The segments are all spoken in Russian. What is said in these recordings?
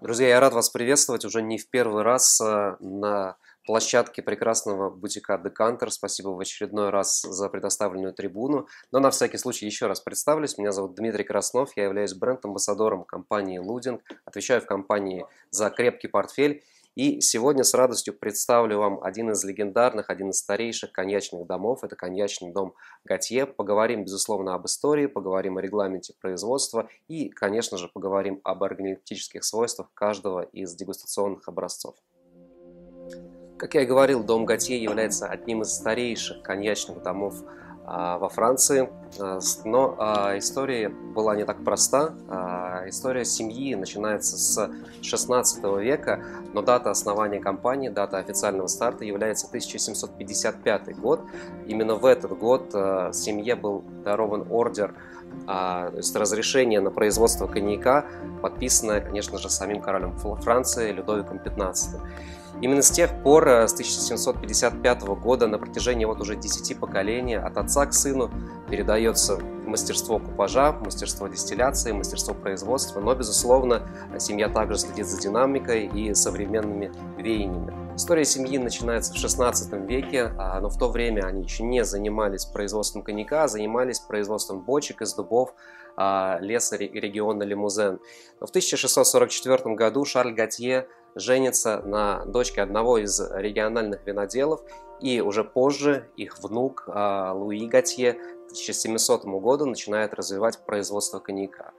Друзья, я рад вас приветствовать уже не в первый раз э, на площадке прекрасного бутика «Декантер». Спасибо в очередной раз за предоставленную трибуну. Но на всякий случай еще раз представлюсь. Меня зовут Дмитрий Краснов. Я являюсь бренд-амбассадором компании «Лудинг». Отвечаю в компании за крепкий портфель и сегодня с радостью представлю вам один из легендарных, один из старейших коньячных домов. Это коньячный дом Готье. Поговорим, безусловно, об истории, поговорим о регламенте производства и, конечно же, поговорим об органолептических свойствах каждого из дегустационных образцов. Как я и говорил, дом Готье является одним из старейших коньячных домов а, во Франции. А, но а, история была не так проста. История семьи начинается с 16 века, но дата основания компании, дата официального старта является 1755 год. Именно в этот год семье был дарован ордер а, то есть разрешение на производство коньяка, подписанное, конечно же, самим королем Франции Людовиком XV. Именно с тех пор, э, с 1755 года, на протяжении вот уже 10 поколений от отца к сыну передается мастерство купажа, мастерство дистилляции, мастерство производства, но, безусловно, семья также следит за динамикой и современными веяниями. История семьи начинается в 16 веке, а, но в то время они еще не занимались производством коньяка, а занимались производством бочек из дубов а, леса региона Лимузен. в 1644 году Шарль Готье женится на дочке одного из региональных виноделов, и уже позже их внук Луи Готье к 1700 году начинает развивать производство коньяка.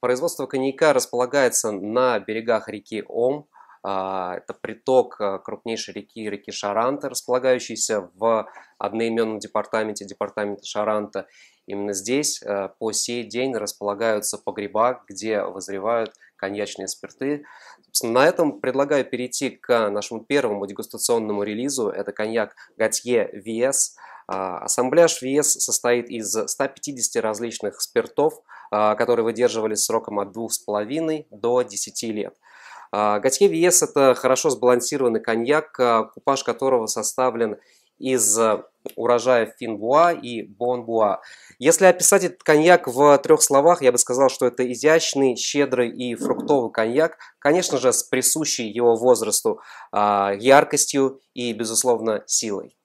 Производство коньяка располагается на берегах реки Ом, а, это приток э, крупнейшей реки, реки Шаранта, располагающейся в одноименном департаменте, департамента Шаранта. Именно здесь э, по сей день располагаются погреба, где возревают коньячные спирты. Собственно, на этом предлагаю перейти к нашему первому дегустационному релизу. Это коньяк Готье Виес. А, Ассамбляж Виес состоит из 150 различных спиртов, а, которые выдерживались сроком от 2,5 до 10 лет – а, Готье Виес – это хорошо сбалансированный коньяк, а, купаж которого составлен из а, урожая Финбуа и Бонбуа. Если описать этот коньяк в трех словах, я бы сказал, что это изящный, щедрый и фруктовый коньяк, конечно же, с присущей его возрасту яркостью и, безусловно, силой.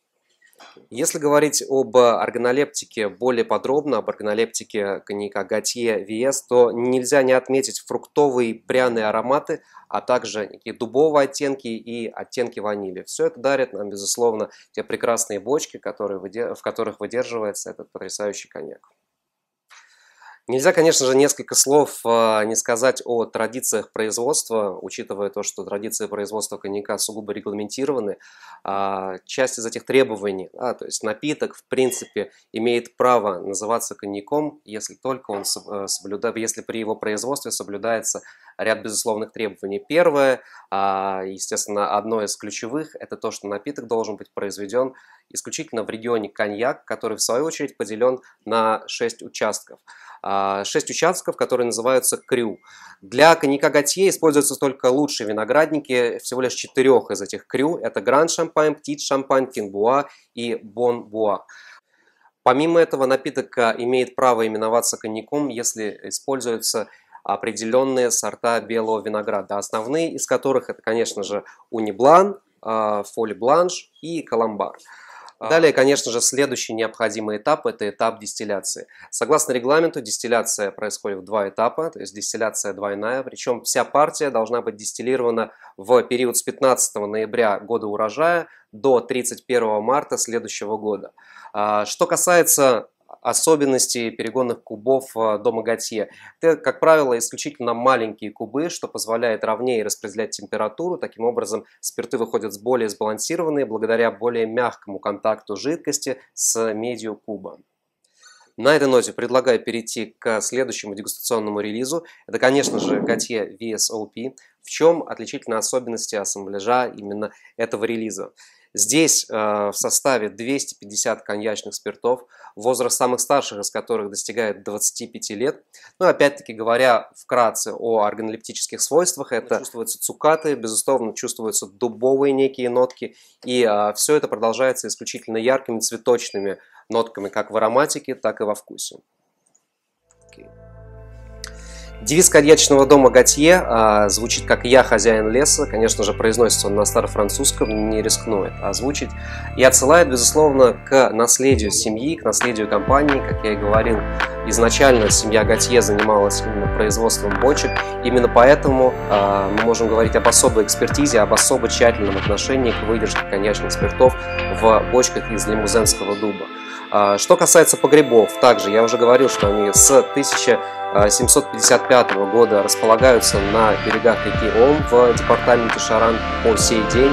Если говорить об органолептике более подробно, об органолептике коньяка Готье Виес, то нельзя не отметить фруктовые пряные ароматы, а также некие дубовые оттенки и оттенки ванили. Все это дарит нам, безусловно, те прекрасные бочки, которые, в которых выдерживается этот потрясающий коньяк. Нельзя, конечно же, несколько слов а, не сказать о традициях производства, учитывая то, что традиции производства коньяка сугубо регламентированы. А, часть из этих требований, да, то есть напиток, в принципе, имеет право называться коньяком, если только он э, соблюдает, если при его производстве соблюдается ряд безусловных требований. Первое, а, естественно, одно из ключевых, это то, что напиток должен быть произведен исключительно в регионе коньяк, который в свою очередь поделен на 6 участков. А, шесть участков, которые называются крю. Для коньяка Готье используются только лучшие виноградники, всего лишь четырех из этих крю. Это Гранд Шампань, Птит Шампань, Кинбуа и Бон Буа. Помимо этого, напиток а, имеет право именоваться коньяком, если используются определенные сорта белого винограда. Основные из которых это, конечно же, униблан, а, фоли бланш и каламбар. А. Далее, конечно же, следующий необходимый этап – это этап дистилляции. Согласно регламенту, дистилляция происходит в два этапа, то есть дистилляция двойная, причем вся партия должна быть дистиллирована в период с 15 ноября года урожая до 31 марта следующего года. А, что касается особенности перегонных кубов э, до Готье. Это, как правило, исключительно маленькие кубы, что позволяет ровнее распределять температуру. Таким образом, спирты выходят более сбалансированные благодаря более мягкому контакту жидкости с медью куба. На этой ноте предлагаю перейти к следующему дегустационному релизу. Это, конечно же, Готье VSOP. В чем отличительные особенности ассамбляжа именно этого релиза? Здесь э, в составе 250 коньячных спиртов, возраст самых старших из которых достигает 25 лет. Ну, опять-таки говоря вкратце о органолептических свойствах, это чувствуются цукаты, безусловно, чувствуются дубовые некие нотки, и э, а, все это продолжается исключительно яркими цветочными нотками как в ароматике, так и во вкусе. Девиз коньячного дома Готье а, звучит как «Я хозяин леса», конечно же, произносится он на старофранцузском не рискну это а озвучить, и отсылает, безусловно, к наследию семьи, к наследию компании, как я и говорил. Изначально семья Готье занималась именно производством бочек, именно поэтому а, мы можем говорить об особой экспертизе, об особо тщательном отношении к выдержке коньячных спиртов в бочках из лимузенского дуба. А, что касается погребов, также я уже говорил, что они с 1000 755 э, года располагаются на берегах реки Ом в департаменте Шаран по сей день.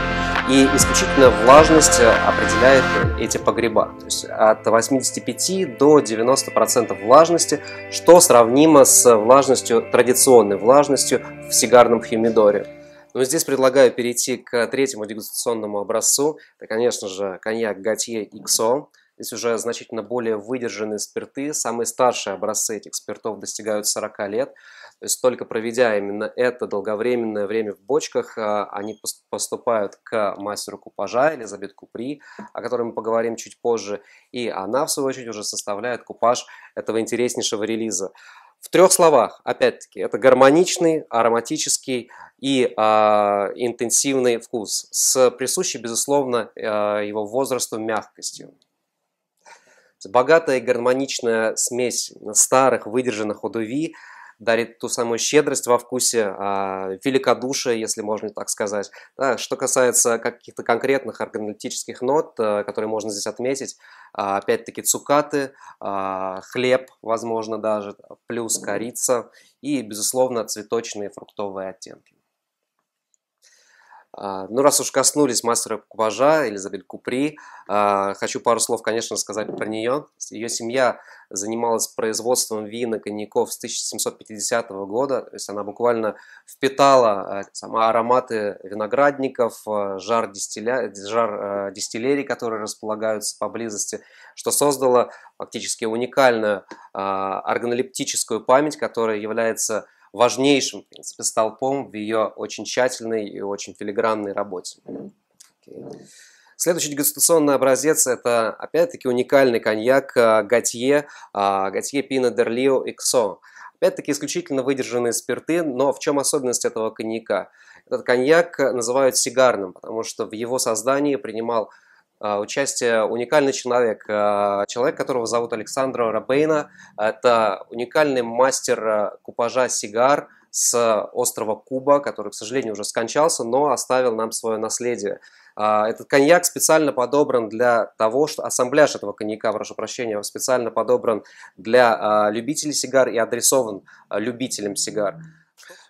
И исключительно влажность определяет эти погреба. То есть от 85 до 90% влажности, что сравнимо с влажностью, традиционной влажностью в сигарном химидоре. Но здесь предлагаю перейти к третьему дегустационному образцу. Это, конечно же, коньяк Готье XO. Здесь уже значительно более выдержанные спирты. Самые старшие образцы этих спиртов достигают 40 лет. То есть только проведя именно это долговременное время в бочках, а, они поступают к мастеру купажа Элизабет Купри, о которой мы поговорим чуть позже. И она, в свою очередь, уже составляет купаж этого интереснейшего релиза. В трех словах, опять-таки, это гармоничный, ароматический и э, интенсивный вкус с присущей, безусловно, э, его возрасту мягкостью. Богатая и гармоничная смесь старых, выдержанных удуви дарит ту самую щедрость во вкусе, а, великодушие, если можно так сказать. что касается каких-то конкретных органолептических нот, э, которые можно здесь отметить, а, опять-таки цукаты, а, хлеб, возможно, даже, плюс корица и, безусловно, цветочные фруктовые оттенки. А, ну, раз уж коснулись мастера Кубажа, Элизабет Купри, а, хочу пару слов, конечно, сказать про нее. Ее семья занималась производством вина коньяков с 1750 года. То есть она буквально впитала а, сама ароматы виноградников, жар, дистилля... жар дистиллерий, которые располагаются поблизости, что создало фактически уникальную органолептическую память, которая является важнейшим, в принципе, столпом в ее очень тщательной и очень филигранной работе. Okay. Следующий дегустационный образец – это, опять-таки, уникальный коньяк а, Готье, а, Готье Пино Дерлио Иксо. Опять-таки, исключительно выдержанные спирты, но в чем особенность этого коньяка? Этот коньяк называют сигарным, потому что в его создании принимал а, участие уникальный человек, а, человек, которого зовут Александра Рабейна. Это уникальный мастер а, купажа сигар с острова Куба, который, к сожалению, уже скончался, но оставил нам свое наследие. Этот коньяк специально подобран для того, что ассамбляж этого коньяка, прошу прощения, специально подобран для любителей сигар и адресован любителям сигар.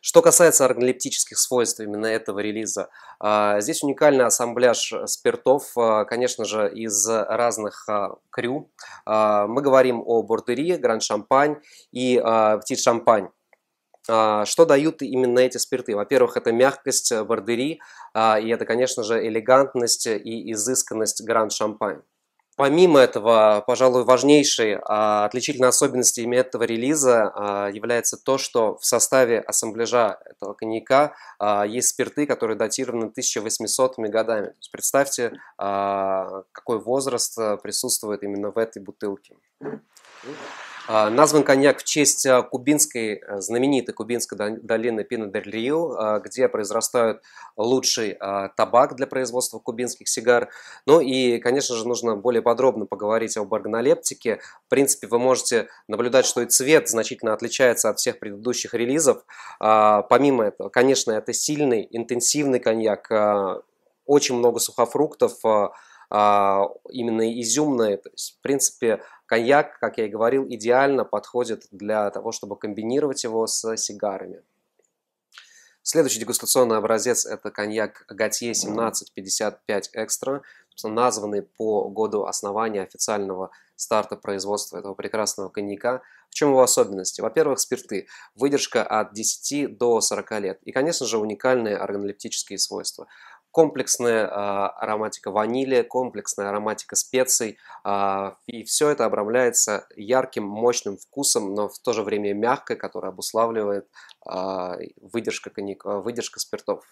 Что касается органолептических свойств именно этого релиза, а, здесь уникальный ассамбляж спиртов, а, конечно же, из разных а, крю. Мы говорим о бордери, гранд-шампань и птит-шампань. Что дают именно эти спирты? Во-первых, это мягкость бордери, и это, конечно же, элегантность и изысканность гранд-шампань. Помимо этого, пожалуй, важнейшей а, отличительной особенностью этого релиза а, является то, что в составе ассамбляжа этого коньяка а, есть спирты, которые датированы 1800 ми годами. То есть представьте, а, какой возраст а, присутствует именно в этой бутылке. А, назван коньяк в честь а, кубинской, э, знаменитой кубинской долины Пино-дель-Рио, а, где произрастают лучший табак для производства кубинских сигар. Ну и, конечно же, нужно более подробно поговорить об органолептике. В принципе, вы можете наблюдать, что и цвет значительно отличается от всех предыдущих релизов. Помимо этого, конечно, это сильный, интенсивный коньяк, очень много сухофруктов, именно изюмные. То есть, в принципе, Коньяк, как я и говорил, идеально подходит для того, чтобы комбинировать его с сигарами. Следующий дегустационный образец – это коньяк Готье 1755 Экстра, названный по году основания официального старта производства этого прекрасного коньяка. В чем его особенности? Во-первых, спирты. Выдержка от 10 до 40 лет. И, конечно же, уникальные органолептические свойства комплексная а, ароматика ванили, комплексная ароматика специй. А, и все это обрамляется ярким, мощным вкусом, но в то же время мягкой, которая обуславливает а, выдержка, коньяк, выдержка спиртов.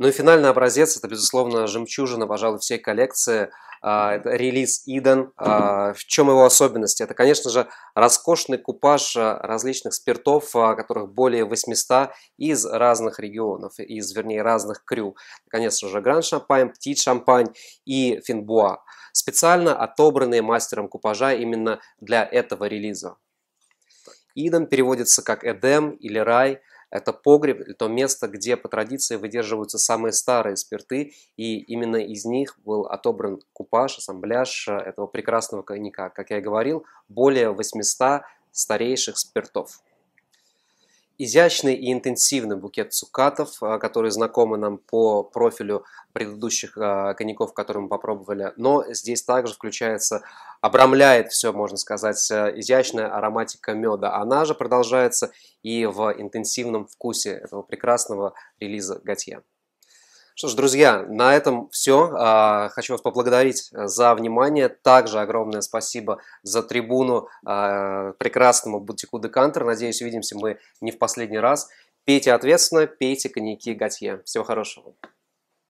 Ну и финальный образец – это, безусловно, жемчужина, пожалуй, всей коллекции. А, это релиз Иден. А, в чем его особенность? Это, конечно же, роскошный купаж а, различных спиртов, которых более 800 из разных регионов, из, вернее, разных крю. Конечно же, гран-шампань, птит-шампань и финбуа. Специально отобранные мастером купажа именно для этого релиза. Иден переводится как «Эдем» или «Рай», это погреб, то место, где по традиции выдерживаются самые старые спирты, и именно из них был отобран купаж, ассамбляж э, этого прекрасного коньяка, как я и говорил, более 800 старейших спиртов изящный и интенсивный букет цукатов, а, которые знакомы нам по профилю предыдущих а, коньяков, которые мы попробовали. Но здесь также включается, обрамляет все, можно сказать, э, изящная ароматика меда. Она же продолжается и в интенсивном вкусе этого прекрасного релиза Готье. Что ж, друзья, на этом все. А, хочу вас поблагодарить э, за внимание. Также огромное спасибо за трибуну э, прекрасному бутику Декантер. Надеюсь, увидимся мы не в последний раз. Пейте ответственно, пейте коньяки Готье. Всего хорошего.